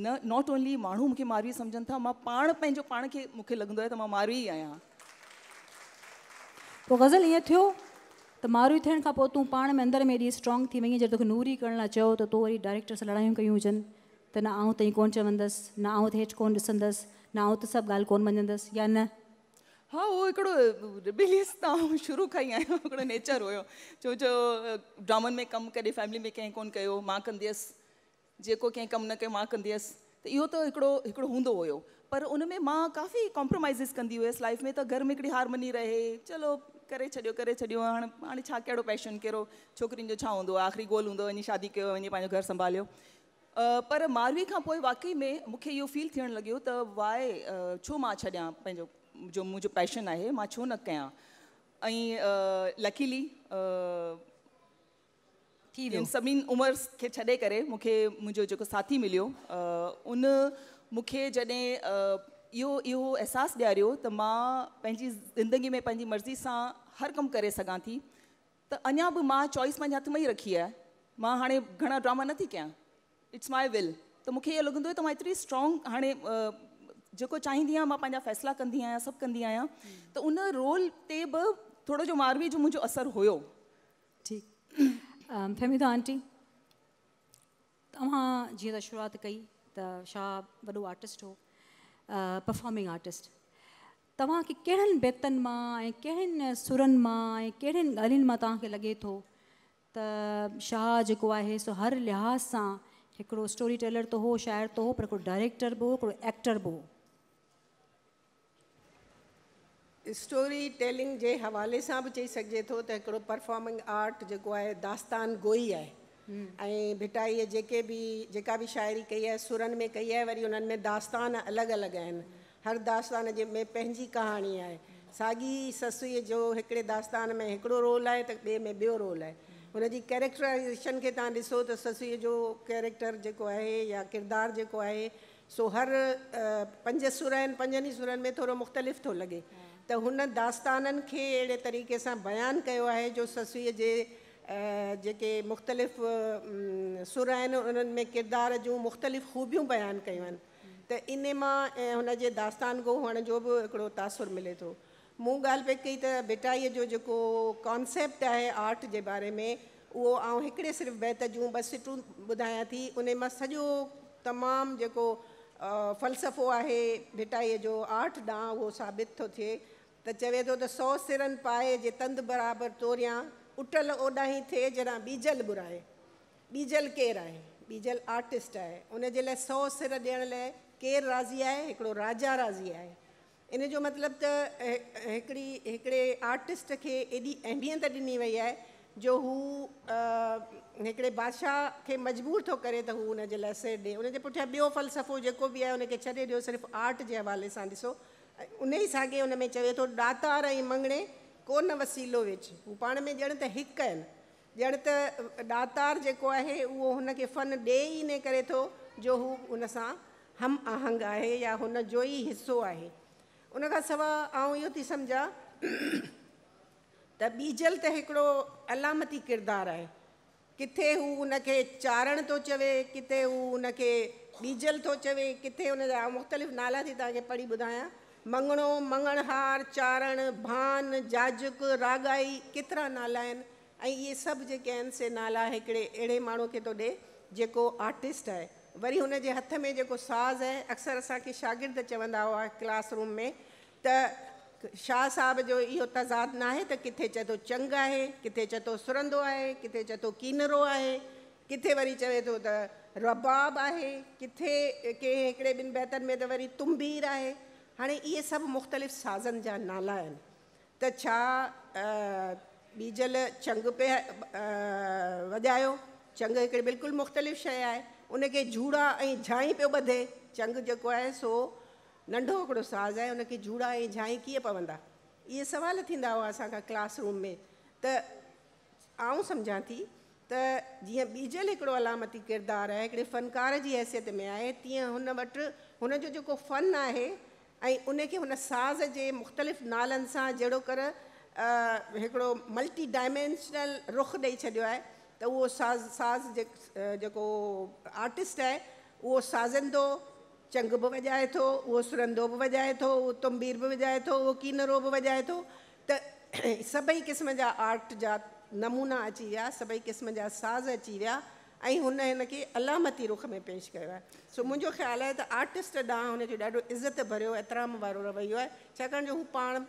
न नॉट ओनली माण्हू मूंखे मारवी सम्झनि था मां पाण पंहिंजो पाण खे मूंखे लॻंदो आहे त मां मारवी आहियां पोइ गज़ल ईअं थियो त मारवी थियण खां पोइ तूं पाण में अंदरि में एॾी स्ट्रॉन्ग थी वई जॾहिं तोखे नूरी करण लाइ चयो त तो वरी डायरेक्टर सां लड़ायूं कयूं हुजनि त न आउं ताईं कोन चवंदसि न आउं त हेठि कोन ॾिसंदसि न आउं त सभु ॻाल्हि कोन या न हा उहो हिकिड़ो रिबिलियस त आउं शुरू खां ई आहियां नेचर हुयो छो जो ड्रामनि में कम कॾहिं फैमिली में कंहिं कोन कयो मां कंदी हुअसि जेको कंहिं न कयो मां कंदी हुअसि त इहो त हिकिड़ो हिकिड़ो पर उन में काफ़ी कॉम्प्रोमाइज़िस कंदी हुयसि लाइफ में त घर में हिकिड़ी हारमनी रहे चलो करे छॾियो करे छॾियो हाणे हाणे छा पैशन कहिड़ो छोकिरियुनि जो छा हूंदो आख़िरी गोल हूंदो शादी कयो वञी पंहिंजो पर मारवी खां वाक़ई में मूंखे इहो फील थियणु लॻियो तो वाए छो मां छॾियां जो मुंहिंजो पैशन आहे मां छो न क्या ऐं लकीली थी वियो सभिनी उमिरि खे छॾे करे मूंखे मुंहिंजो जेको साथी मिलियो उन मूंखे जॾहिं इहो इहो अहसासु ॾियारियो त मां पंहिंजी ज़िंदगी में पंहिंजी मर्ज़ी सां हर कम करे सघां थी त अञा बि मां चॉइस पंहिंजे हथ में ही रखी है मां हाणे घणा ड्रामा थी क्या इट्स माए विल तो मूंखे ये लगन आहे त स्ट्रॉन्ग हाँ जो चाहिए आहियां मां पंहिंजा फ़ैसिला कंदी आहियां सभु कंदी हाँ। तो उन रोल ते बि थोरो जो मारवी जो मुंहिंजो असरु हुयो ठीकु फहमीदा तो आंटी तव्हां जीअं त शुरूआति कई त छा वॾो आर्टिस्ट हो परफॉर्मिंग आर्टिस्ट तव्हांखे कहिड़नि बेतनि मां में कहिड़नि सुरनि मां ऐं कहिड़ियुनि ॻाल्हियुनि मां शाह जो है सो हर लिहाज़ से हिकिड़ो स्टोरी टेलर तो हो शायर तो हो पर डायरेक्टर भी हो एक्टर भी हो स्टोरी टेलिंग के हवाले से भी चई सघिजे तो त परफॉर्मिंग आर्ट जो है दास्तान गोई है भिटाई हम्म। भिटाईअ जेके भी जेका भी शायरी कई है सुरन में कई है वरी उन्होंने में दास्तान अलग अलग आहिनि हर दास्तान जे में पंहिंजी कहानी है सागी ससुई जो हिकिड़े दास्तान में हिकिड़ो रोल है तो बे में बो रोल आहे जी कैरेक्टराइज़ेशन खे तव्हां ॾिसो त ससीअ जो कैरेक्टर जेको आहे या किरदारु जेको आहे सो हर पंज सुर आहिनि पंजनि ई सुरनि में थोरो मुख़्तलिफ़ थो लॻे त हुन दास्ताननि खे अहिड़े तरीक़े सां बयानु कयो आहे जो ससीअ जे जेके मुख़्तलिफ़ सुर आहिनि उन्हनि में किरदार जूं मुख़्तलिफ़ ख़ूबियूं बयानु कयूं आहिनि त इन मां ऐं हुनजे दास्तान गो हुअण जो बि हिकिड़ो तासुरु मिले थो मु गाल पे कई त बेटा जो जो जेको कॉन्सेप्ट है आर्ट के बारे में वो आउं हिकिड़े सिर्फ बैत जो बस सिटू बुधाया थी उन मां सॼो जो जेको फ़लसफ़ो है बेटा जो आर्ट ॾांहुं वो साबित थो थे तो चवे तो त सौ सिरन पाए जे तंद बराबर तोरियां उटल ही थे जरा बीजल बुराए बीजल केर है बीजल आर्टिस्ट है उन सौ सिर ॾियण लाइ केर राज़ी है हिकिड़ो राजा राज़ी है इन जो मतलब त हिकिड़ी हिकिड़े आर्टिस्ट खे एॾी अहमियत ॾिनी वई आहे जो हू हिकिड़े बादशाह खे मजबूर तो करे तो उन हुनजे लाइ सिर ॾिए हुनजे पुठियां ॿियो फ़लसफ़ो जेको बि आहे हुनखे छॾे ॾियो सिर्फ़ु आर्ट के हवा से ॾिसो उन ई साॻे हुन चवे तो दातार ऐं मंगणे कोन वसीलो वेच वो पा में जण त हिकु आहिनि ॼण त ॾातार जेको आहे उहो फ़न ॾे ई करे थो जो उन हम आहंग आहे या हुन जो ई उन सवाइ थी समझा तो बीजल तो एक अलामती किरदार है किथे हू उन चारण तो चवे किथे हू उन बीजल तो चवे किथे उन मुख़्तलिफ़ नाला थी तक पढ़ी बुधा मंगणो मंगणहार चारण भान जाजुक रागाई केतरा नाला ये सब इहे से नाला एक अड़े मानू के तो दे जो आर्टिस्ट है वरी हुन जे हथ में जेको साज़ है अक्सर असांखे शागिर्द चवंदा हुआ क्लासरूम में त शाह साहब जो इहो तज़ाद न आहे त किथे चए थो चंग आहे किथे चए थो सुरंदो आहे किथे चए थो कीनरो आहे किथे वरी चवे थो त रबाब आहे किथे कंहिं हिकिड़े ॿिनि बैतनि में त वरी तुम्बीर आहे हाणे इहे सभु मुख़्तलिफ़ साज़नि जा नाला आहिनि त छा ॿीजल चंग पे वॼायो चंग हिकिड़ी बिल्कुलु मुख़्तलिफ़ शइ आहे उनके जूड़ा ऐं झाई पे बधे चंग जेको आहे सो नंढो हिकिड़ो साज़ है उनके जूड़ा ऐं झाई कीअं पवंदा ये सवाल थींदा हुआ असांखां क्लासरूम में त आउं सम्झां थी त जीअं ॿीजल हिकिड़ो अलामती किरदारु आहे हिकिड़े फ़नकार की हैसियत में आहे तीअं हुन जो हुनजो जेको फ़न है उनके उनखे साज़ के मुख़्तलिफ़ नाल सां जहिड़ो कर हिकिड़ो मल्टी डायमेंशनल रुख दई छो है तो वो साज़ साज़ जे जेको आर्टिस्ट आहे उहो साज़ंदो चंग भी वजाए तो वो सुरंदो भी वजाए तो वो तुम्बीर भी वॼाए थो उहो कीनरो बि वॼाए थो त क़िस्म जा आर्ट जा नमूना अची विया क़िस्म जा साज़ अची विया अलामती रुख में पेश कयो आहे सो मुंहिंजो ख़्यालु आहे आर्टिस्ट ॾांहुं हुनजो ॾाढो इज़त भरियो एतराम वारो रवैयो आहे छाकाणि जो हू पाण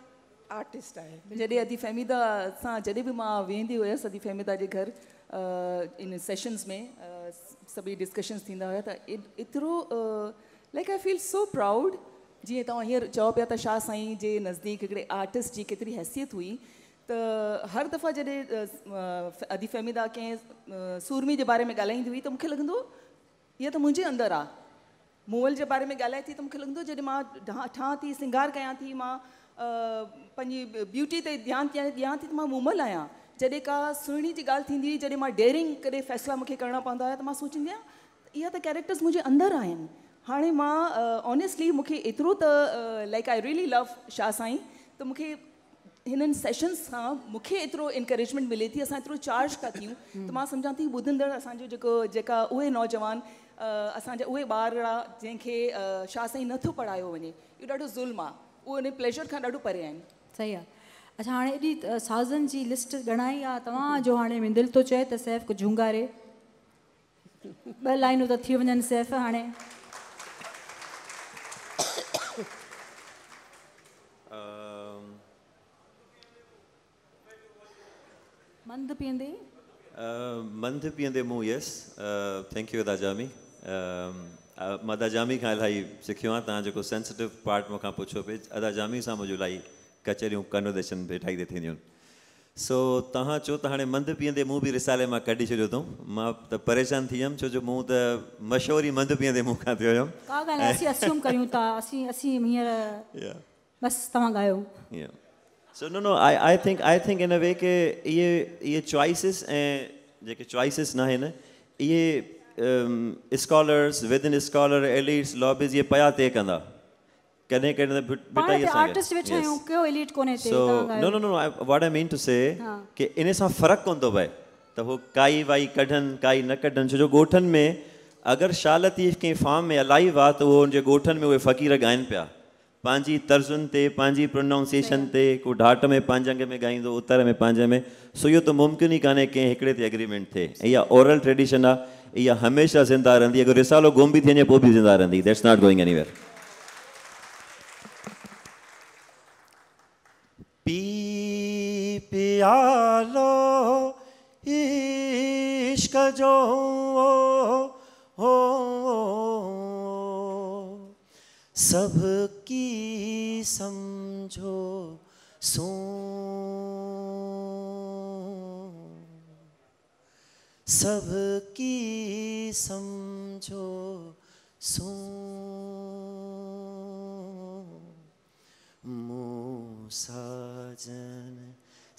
आर्टिस्ट आहे जॾहिं अदी फहमीदा सां जॾहिं वेंदी हुयसि अदी फहमीदा जे घर इन uh, सेशन्स में uh, सभी डिस्कशन्स थींदा हुया त एतिरो like I feel so proud जीअं तव्हां हींअर चओ पिया त शाह साईं जे नज़दीक हिकिड़े आर्टिस्ट जी केतिरी हैसियत हुई त हर दफ़ा जॾहिं अदी फहमीदा कंहिं सूरमी जे बारे में ॻाल्हाईंदी हुई त मूंखे लॻंदो इहा त मुंहिंजे अंदरि आहे मुअल जे बारे में ॻाल्हाए थी त मूंखे लॻंदो जॾहिं मां ठाहियां थी सिंगार कयां थी मां पंहिंजी ब्यूटी ते ध्यानु ॾियां थी त मां मुमल आहियां जॾहिं का सुहिणी जी ॻाल्हि थींदी डेयरिंग करे फैसला मूंखे करिणा पवंदा हुआ त मां सोचींदी आहियां कैरेक्टर्स मुझे अंदर आन हाँ ऑनेस्टली मूंखे एतिरो त like I really love Shah Sain त मूंखे हिननि सेशन्स सां मूंखे एतिरो इंकरेजमेंट मिले थी असां एतिरो चार्ज का थियूं तो मां सम्झां थी ॿुधंदड़ असांजो जेको नौजवान असांजा उहे ॿार हुआ शाह साईं नथो पढ़ायो वञे इहो ॾाढो ज़ुल्म आहे उहे हुन प्लेशर परे आहिनि सही आहे अच्छा हाँ एडी साज़न की लिस्ट घणाई ही तव्हांजो हाँ मुझे दिल तो चे तो सैफ को झुंगारे ब लाइनू तो थी वन सैफ हाँ मंद पींदे मंद पींदे मु यस थैंक यू दाजामी मां दाजामी खां इलाही सिखियो आहे तव्हां सेंसिटिव पार्ट मूंखां पुछियो पिए अदाजामी सां मुंहिंजो इलाही कचहरियूं कन्वर्जेशन वेठाई ते सो तव्हां चओ त हाणे मंद पींदे मूं बि रिसाले में कढी छॾियो अथऊं मां त परेशान थी छो जो मूं त मशहूरी मंद पीअंदे मूं खां थियो हुयमि so no no I I think I think in a way के इहे इहे चॉइसिस ऐं जेके चॉइसिस न आहिनि scholars with in scholar elites lobbies इहे um, पया तय कंदा कहने कहने बेटा ये आर्टिस्ट ਵਿੱਚ ਹੈ ਕਿਉਂ ਐਲੀਟ ਕੋਨੇ ਤੇ ਤਾਂ ਨੋ ਨੋ ਨੋ ਵਾਟ ਆਈ ਮੀਨ ਟੂ ਸੇ कि इन सां फ़र्क़ु कोन थो पए त तो हू काई वाई कढनि काई न कढनि जो ॻोठनि में अगर शाह लतीफ़ कंहिं फार्म में अलाई आहे त उहो हुनजे ॻोठनि में उहे फ़क़ीर गायन पिया पंहिंजी तर्ज़ुनि ते पंहिंजी प्रोनाउंसिएशन ते को ढाट में पंहिंजंग में ॻाईंदो उतर में पंहिंजे में सो यो तो मुमकिन ही कान्हे कंहिं हिकिड़े ते एग्रीमेंट थे या ओरल ट्रेडिशन आहे इहा हमेशा ज़िंदा रहंदी अगरि रिसालो गुम भी थी वञे पोइ बि ज़िंदा रहंदी दैट्स नॉट गोइंग एनीवेयर यारो इश्क जो हो, हो, सबकी समझो सो सबकी समझो सो मुसाजन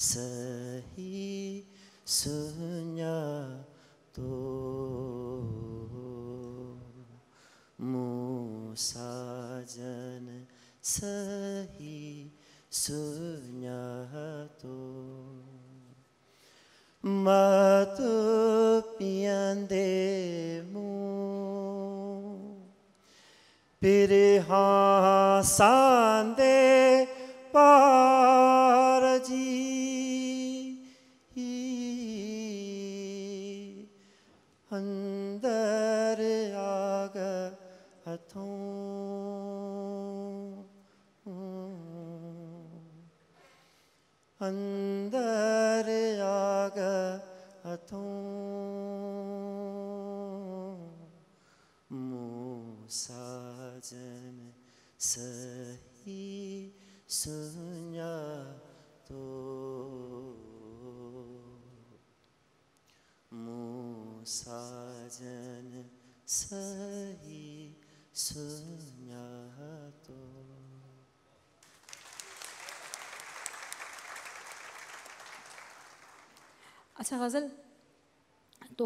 सही सुन्या तो मूसाजन सही सुन्या तो मातु पियंदे मू पिर सांदे पा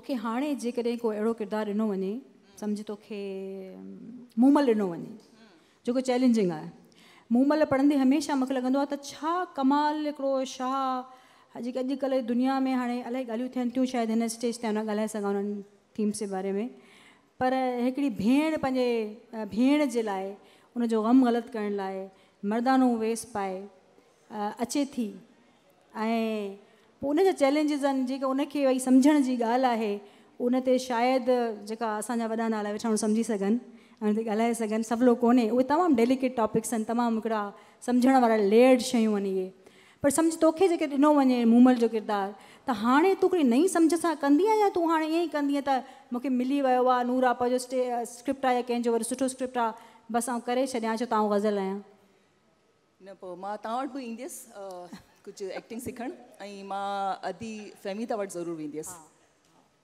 तोखे हाणे जेकॾहिं को अहिड़ो किरदारु ॾिनो वञे सम्झ तोखे मूमल ॾिनो वञे जेको चैलेंजिंग आहे मूमल पढ़ंदे हमेशह मूंखे लॻंदो आहे त छा कमाल हिकिड़ो छा जेके अॼुकल्ह दुनिया में हाणे इलाही ॻाल्हियूं थियनि थियूं शायदि हिन स्टेज ते न ॻाल्हाए सघां हुननि थीम्स जे बारे में पर हिकिड़ी भेण पंहिंजे भेण जे लाइ उनजो ग़म ग़लति करण लाइ मर्दानो वेस पाए अचे थी ऐं पोइ उन जा चैलेंजिस आहिनि जेके उनखे वरी सम्झण उन ते शायदि जेका असांजा वॾा नाला वेठा आहिनि सम्झी सघनि ऐं हुन सवलो कोन्हे उहे डेलिकेट टॉपिक्स तमाम तमामु वाला सम्झण वारा लेयर्ड शयूं आहिनि पर समझ तो जेके ॾिनो मूमल जो किरदारु त हाणे तूं हिकिड़ी नई समझ से कंदी आहे या तूं हाणे ईअं कंदी त मूंखे मिली वो आहे नूर आपा स्टे स्क्रिप्ट आहे या कंहिंजो वरी सुठो स्क्रिप्ट आहे बसि आउं करे छॾियां गज़ल आहियां न कुछ एक्टिंग सीखण ऐं मां अधी फहमी वटि ज़रूरु वेंदी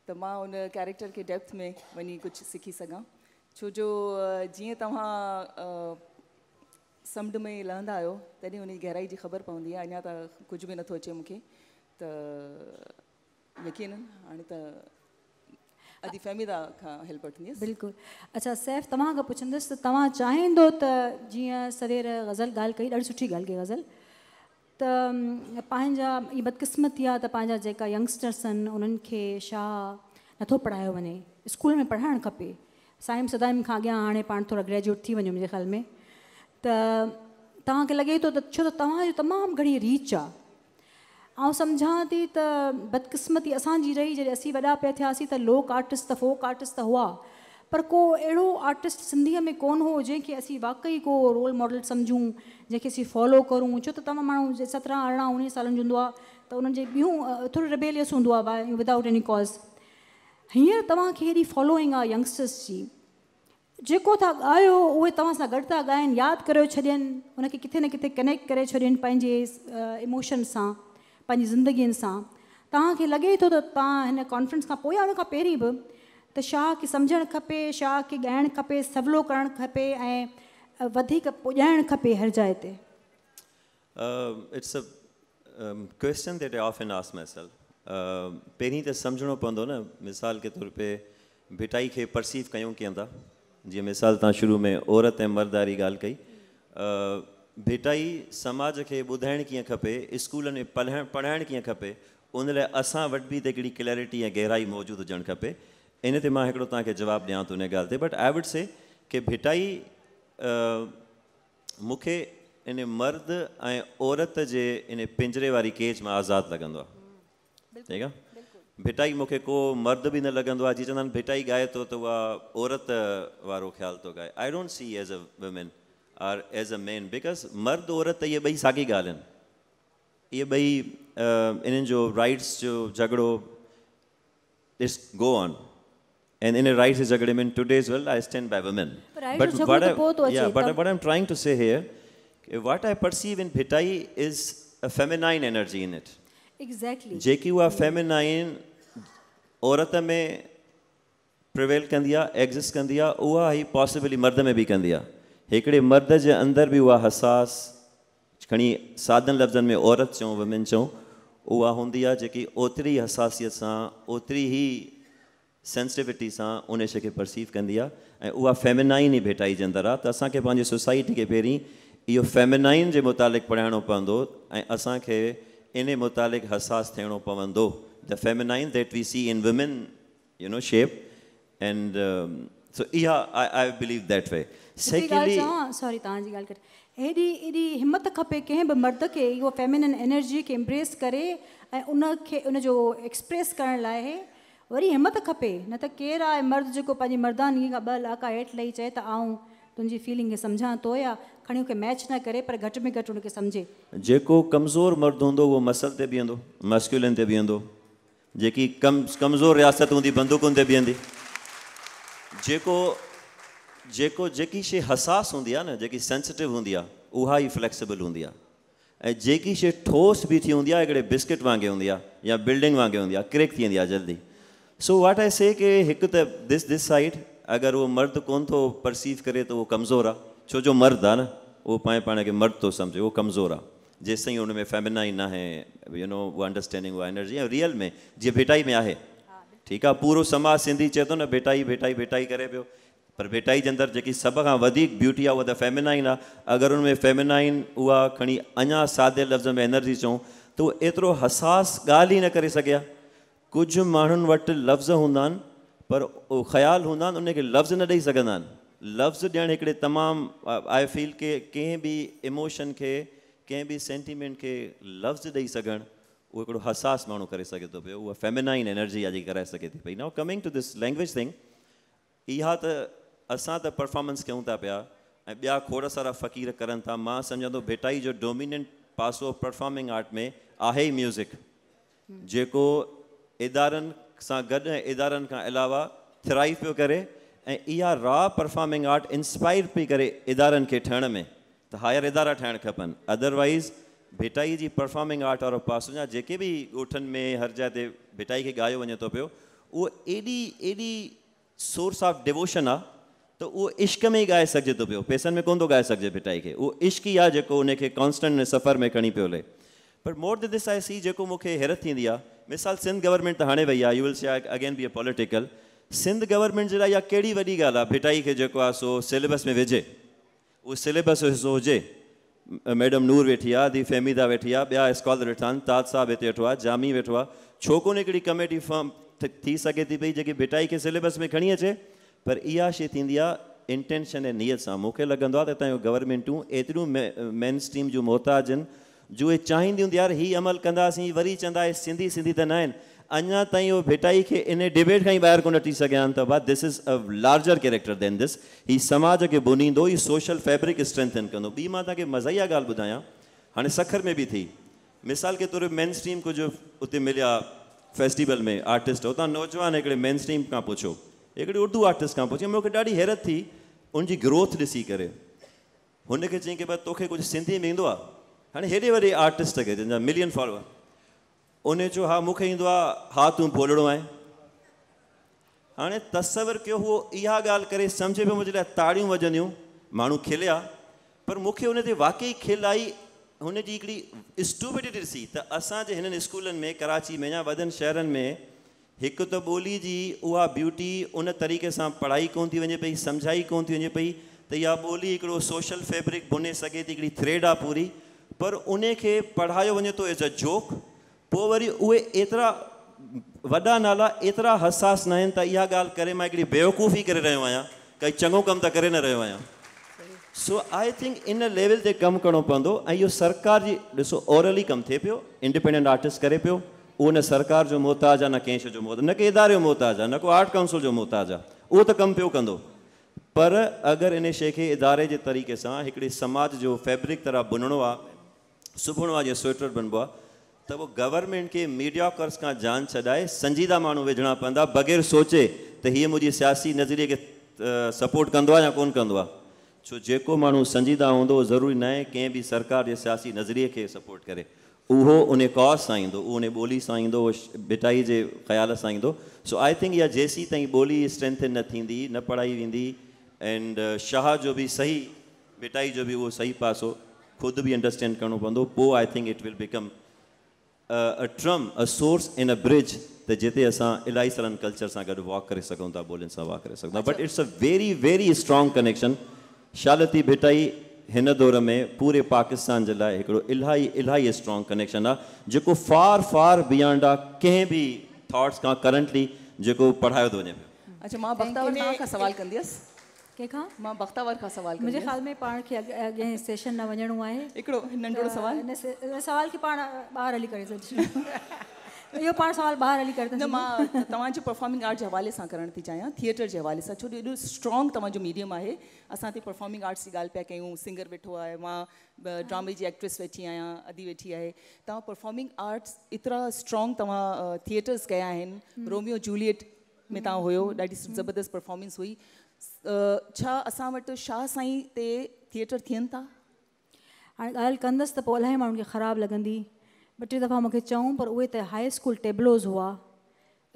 त मां उन कैरेक्टर खे डेप्थ में वञी कुझु सिखी सघां छो जो जीअं तव्हां समुंड में लहंदा आहियो तॾहिं हुन गहराई जी ख़बर पवंदी आहे अञा त कुझु बि नथो अचे मूंखे त यकीन हाणे त अदी फहमीदा खां हेल्प वठंदी बिल्कुलु अच्छा सैफ तव्हां खां पुछंदसि त तव्हां चाहींदो त जीअं सवेर ग़ज़ल ॻाल्हि कई ॾाढी सुठी ॻाल्हि कई ग़ज़ल त पंहिंजा इहे बदकिस्मती यंगस्टर्स आहिनि नो पढ़ाया वे स्कूल में पढ़ाइणु खपे साइम सदाइम खां अॻियां हाँ पा थोड़ा ग्रेजुएट थी वञो मुंहिंजे ख़्याल में तक लगे तो छो तो तमाम घड़ी रीच आहे ऐं सम्झां थी त बदकिस्मती असांजी रही जैसे असीं वॾा पिया थियासीं त लोक आर्टिस्ट त फोक आर्टिस्ट तो हुआ पर को अड़ो आर्टिस्ट सिंधीअ में कोन हो जंहिंखे असीं वाकई को रोल मॉडल समझू जैसे असीं फॉलो करूँ छो तो तमामु माण्हू सत्रहं अरिड़हं उणिवीह सालनि जो हूंदो आहे त रिबेलियस हों विदाउट एनी कॉज़ हींअर तव्हांखे हेॾी फॉलोइंग आहे यंगस्टर्स जी जेको था ॻायो उहे तव्हां था गायन याद कर छॾियनि हुनखे किथे न किथे कनेक्ट करे छॾियनि पंहिंजे इमोशन सां पंहिंजी ज़िंदगीअ सां तव्हांखे लॻे थो त तव्हां हिन कॉन्फ्रेंस खां त शाह खे सम्झणु खपे शाह खे ॻाइणु खपे सवलो करणु खपे ऐं वधीक पुॼाइणु खपे हर जाइ ते it's a question that I often ask my पहिरीं त सम्झणो पवंदो न मिसाल के तौर पे भिटाई खे परसीव कयूं कीअं था जीअं मिसाल तव्हां शुरू में औरत ऐं मर्द वारी ॻाल्हि कई भिटाई uh, समाज खे ॿुधाइणु कीअं खपे स्कूलनि में पढ़ाइणु पढ़ाइणु कीअं खपे उन लाइ असां वटि बि त हिकिड़ी क्लैरिटी ऐं गहराई मौजूदु हुजणु खपे इन ते मां हिकिड़ो तव्हांखे जवाबु ॾियां बट आई वुड से कि भिटाई मूंखे इन मर्द ऐं औरत जे इन पिंजरे वारी केज में आज़ाद लॻंदो आहे ठीकु भिटाई मुख्य को मर्द भी न लॻंदो जी जीअं चवंदा भिटाई ॻाए तो त उहा औरत वो ख्याल तो गाए I don't see as a women or as a men because मर्द औरत ये बई साॻी गाल आहिनि इहे इन इन्हनि जो राइट्स जो झगड़ो it's go on And in a right disagreement today as well, I stand by women. Right but, what I, yeah, but what I'm trying to say here, what I perceive in Bhitai is a feminine energy in it. Exactly. jeki wa feminine aurat mein prevail कंदी आहे exist कंदी आहे उहा ई possibly मर्द में बि कंदी आहे हिकिड़े मर्द जे अंदरि बि उहा हसास खणी सादनि लफ़्ज़नि में औरत चऊं वुमेन चऊं उहा हूंदी आहे जेकी ओतिरी हसासियत सां ओतिरी ई सेंसिटिविटी से उन शइ खे परसीव कंदी आहे ऐं उहा भेटाई जंदड़ आहे त सोसाइटी के पहिरीं इहो फेमिनाइन के मुतालिक़ पढ़ाइणो पवंदो ऐं इन मुतालिक़ हसास थियणो पव the feminine that we see in women you know shape and so इहा I I believe that way sorry तव्हांजी ॻाल्हि करे खपे कंहिं बि मर्द खे इहो फेमिनन एनर्जी के इम्प्रेस करे ऐं उनखे उनजो एक्सप्रेस करण लाइ वरी हिमत खपे न तो केर आए मर्द जो पंहिंजी मर्दानगी खां ॿ लाका हेठि लही चे तो आऊँ तुझी फीलिंग समझा तो या खड़ी हुनखे मैच न करे पर घट में घट हुनखे समझे जो कमज़ोर मर्द होंद वो मसल से बीह मस्क्यूलिन बीह जी कम कमज़ोर रियासत होंगी बंदूक ते बीहंदी जो जो जी शे हसास होंगी ना जी सेंसिटिव होंगी उ फ्लैक्सिबल हों जी शे ठोस भी थी होंगी बिस्किट वांगुरु होंगी या बिल्डिंग वांगे होंगी क्रेक थी जल्दी सो वाट आई से के हिकु त दिस दिस साइड अगर वो मर्द को थो परसीव करे तो वो कमज़ोर आहे छो जो मर्द आहे न उहो पाण पाण खे मर्द तो समझे वो कमज़ोर आहे जेसि ताईं उनमें में फेमिनाइन है यू नो वो अंडरस्टैंडिंग उहा एनर्जी ऐं रियल में जो भेटाई में है ठीक है पूरा समाज सिंधी चए तो न भेटाई भेटाई भेटाई करे पियो पर भेटाई के अंदर जी सब का ब्यूटी आहे वह तो फेमिनाइन आहे अगरि हुन फेमिनाइन उहा खणी अञा सादे लफ़्ज़ में एनर्जी चऊं तो उहो एतिरो हसास ॻाल्हि ही न करे सघिया कुझु माण्हुनि वटि लफ़्ज़ हूंदा आहिनि पर उहो ख़्यालु हूंदा आहिनि उनखे लफ़्ज़ न ॾेई सघंदा आहिनि लफ़्ज़ ॾियणु हिकिड़े तमामु आई फील के कंहिं बि इमोशन खे कंहिं बि सेंटीमेंट खे लफ़्ज़ ॾेई सघणु उहो हिकिड़ो हसास माण्हू करे सघे थो पियो उहा फेमिनाइन एनर्जी अॼु कराए सघे थी पई now coming to this language thing इहा त असां त परफॉर्मेंस कयूं था पिया ऐं ॿिया खोड़ सारा फ़क़ीर करनि था मां सम्झां थो भेटाई जो डोमिनेंट पासो परफॉर्मिंग आर्ट में आहे ई म्यूज़िक जेको इदारनि सां गॾु ऐं इदारनि खां अलावा थिराई पियो करे ऐं इहा रॉ परफॉर्मिंग आर्ट इंस्पायर पई करे इदारनि खे ठहण में त हायर इदारा ठहणु खपनि अदरवाइज़ भिटाई जी परफॉर्मिंग आर्ट वारो पासो जा जेके बि ॻोठनि में हर जाइ ते भिटाई खे ॻायो वञे थो पियो उहो एॾी एॾी सोर्स ऑफ डिवोशन आहे त उहो इश्क में ई ॻाए सघिजे थो पियो पैसनि में कोन थो ॻाए सघिजे भिटाई खे उहो इश्क ई आहे जेको उनखे कॉन्स्टेंट सफ़र में खणी पियो हले पर मोर द दिस आई सी जेको मूंखे हैरत थींदी आहे मिसाल सिंध गवर्नमेंट तो हाणे वही आहे you will see again be a political Sindh government जे लाइ इहा कहिड़ी वॾी भिटाई खे जेको सो सिलेबस में विझे वो सिलेबस जो हो मैडम नूर वेठी आहे दी फेमीदा वेठी आहे ॿिया स्कॉलर वेठा ताज साहब इतने वेठो आहे जामी वेठो आहे छो कोन कमेटी फॉर्म थी सघे थी पी जी भिटाई के सिलेबस में खड़ी अचे पर इहा शी थींदी इंटेंशन ए नीयत से मुख्य लॻंदो गवर्नमेंटू त हितां मेन स्ट्रीम जो मोहताज जो इहे चाहींदियूं यार हीउ अमल कंदासीं वरी चंदा ये सिंधी सिंधी तो ना आहिनि अञा ताईं भिटाई के इन डिबेट का ही बहर कोन अची सघिया this is a larger character than this हीउ समाज के बुनी हीउ सोशल फैब्रिक स्ट्रेंथन कह बी तक तव्हांखे गाल ॻाल्हि ॿुधायां सखर में भी थी मिसाल के तौर मेन स्ट्रीम कुझु उते मिलिया फेस्टिवल में आर्टिस्ट उतां नौजवान हिकिड़े मेन स्ट्रीम खां पुछो हिकिड़ी उर्दू आर्टिस्ट का पुछो मुझे ॾाढी हैरत थी उनकी ग्रोथ ॾिसी करे कि भाई तो कुझु सिंधी में ईंदो हाँ हेॾे वे आर्टिस्ट के जंहिंजा मिलियन फॉलोअर उन्हें जो हा मूंखे ईंदो आहे हा तूं बोलणो आहे हाणे तस्वर के उहो इहा ॻाल्हि करे सम्झे पियो मुंहिंजे लाइ ताड़ियूं पर मूंखे हुन वाकई खिल आई हुन जी हिकिड़ी स्टूबिडिटी ॾिसी त असांजे हिननि में कराची में या वॾनि शहरनि में एक तो बोली जी उ ब्यूटी उन तरीक़े से पढ़ाई कोन थी वञे पई सम्झाई कोन थी वञे पई त सोशल फैब्रिक बुने सघे थी थ्रेड आ पूरी पर उन पढ़ाया वे तो थो एज़ अ जोक पोइ वरी उहे एतिरा नाला एतिरा हसास न आहिनि त इहा ॻाल्हि करे मां हिकिड़ी बेवकूफ़ी करे रहियो आहियां काई चङो कमु त करे न रहियो सो आई थिंक इन लेवल से कम करिणो पवो ऐं सरकार जी ॾिसो ओरली कम थे पो इंडिपेंडेंट आर्टिस्ट करे पियो उहो न सरकार जो मोहताज आहे न कंहिं शइ मोहताज न के इदारे जो मोहताज आहे न को आर्ट काउंसिल जो मोहताज आहे उहो त कमु पियो कंदो पर अगर इन शे के इदारे के तरीक़े से समाज जो फैब्रिक तरह बुनणो आ सुबुणवा स्वेटर बनबो आहे त उहो गवर्नमेंट खे मीडिया कर्स खां जान छदाय संजीदा माण्हू विझणा पवंदा बग़ैर सोचे तो ये मुंहिंजी सियासी नज़रिए खे सपोर्ट कंदो आहे या कोन छो जेको माण्हू संजीदा हों ज़रूरी ना आहे कंहिं बि सरकार के सियासी नज़रिए खे सपोर्ट करे उहो उन कॉज़ से ईंदो उहो उन ॿोली सां ईंदो बिटाई के ख़्याल से ईंदो सो आई थिंक इहा जेसी ताईं बोली स्ट्रेंथन न न पढ़ाई वी एंड शाह जो भी सही बिटाई जो भी वो सही पासो खुद भी अंडरस्टैंड करिणो पवंदो पोइ I think it will become a tram a source in a bridge त जिते असां इलाही सालनि कल्चर से गॾु वॉक कर सघूं था ॿोलियुनि वॉक कर सघूं but it's a very very strong connection शालती भिटाई हिन दौर में पूरे पाकिस्तान के लिए इलाही इलाही स्ट्रॉन्ग कनेक्शन आको फार फार बियॉन्ड आ कें भी थॉट्स का करंटली जो पढ़ाया तो वञे अच्छा मां बख्तावर तव्हां खां सवाल कंदसि कंहिंखां मां बख़्तावर खां सवाल मुंहिंजे ख़्याल में पाण खे अॻियां सेशन न वञिणो आहे हिकिड़ो नंढड़ो सवाल सवाल खे पाण ॿाहिरि हली करे इहो पाण सवाल ॿाहिरि हली करे न मां तव्हांजो परफॉर्मिंग आर्ट हवाले सां करणु थी चाहियां थिएटर जे हवाले सां छो जो एॾो स्ट्रॉन्ग तव्हांजो मीडियम आहे असां ते परफॉर्मिंग आर्ट्स की ॻाल्हि पिया कयूं सिंगर वेठो आहे मां ड्रामे जी एक्ट्रेस वेठी आहियां अदी वेठी आहे तव्हां परफॉर्मिंग आर्ट्स एतिरा स्ट्रॉन्ग तव्हां थिएटर्स कया आहिनि हम्म। रोमियो जूलियट में तव्हां हुयो ॾाढी ज़बरदस्त परफॉर्मेंस हुई छा असां वटि शाह साईं ते थिएटर थियनि था हाणे ॻाल्हि कंदसि त पोइ इलाही माण्हुनि खे ख़राबु लॻंदी ॿ टे दफ़ा मूंखे चऊं पर उहे त हाई स्कूल टेबलोज़ हुआ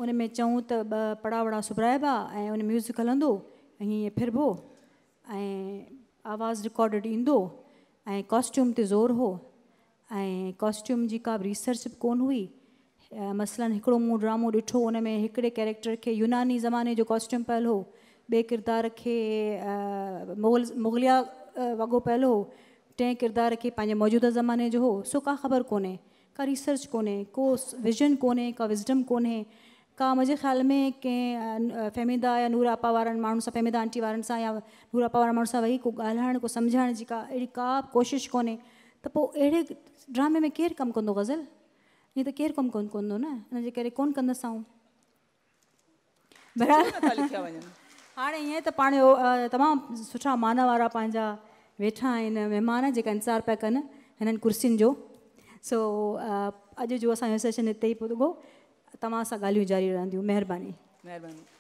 उन में चऊं त ॿ पड़ा वड़ा सिबाइबा ऐं उन म्यूज़िक हलंदो ऐं हीअं फिरबो ऐं आवाज़ रिकॉर्डेड ईंदो ऐं कॉस्ट्यूम ते ज़ोर हो ऐं कॉस्ट्यूम जी का बि रिसर्च बि कोन हुई मसलनि हिकिड़ो मूं ड्रामो ॾिठो उन में हिकिड़े कैरेक्टर खे यूनानी ज़माने जो कॉस्ट्यूम पयल हो बेकिरदार खे मुग़ल मुग़लिया वगो पियलु हो टें किरदार खे पंहिंजे मौजूदा ज़माने जो हो सो का ख़बर कोन्हे का रिसर्च कोन्हे को विजन कोन्हे का विज़डम कोन्हे का मुझे ख़्याल में कें फ़हमीदा या नूर आपा वारनि माण्हुनि सां फ़हमीदा आंटी वारनि सां या नूर आपा वारनि माण्हुनि सां वेही को ॻाल्हाइण को सम्झाइण जी का अहिड़ी का बि कोशिशि कोन्हे त ड्रामे में केरु कमु कंदो गज़ल ये तो केर कम कोन कंदो न हिनजे करे कोन हाणे ईअं त पाण जो तमामु सुठा मान वारा पंहिंजा वेठा आहिनि महिमान जेके इंसार पिया कनि हिननि कुर्सियुनि जो सो अॼु जो असांजो सेशन हिते ई पोइ तव्हां सां ॻाल्हियूं जारी रहंदियूं महिरबानी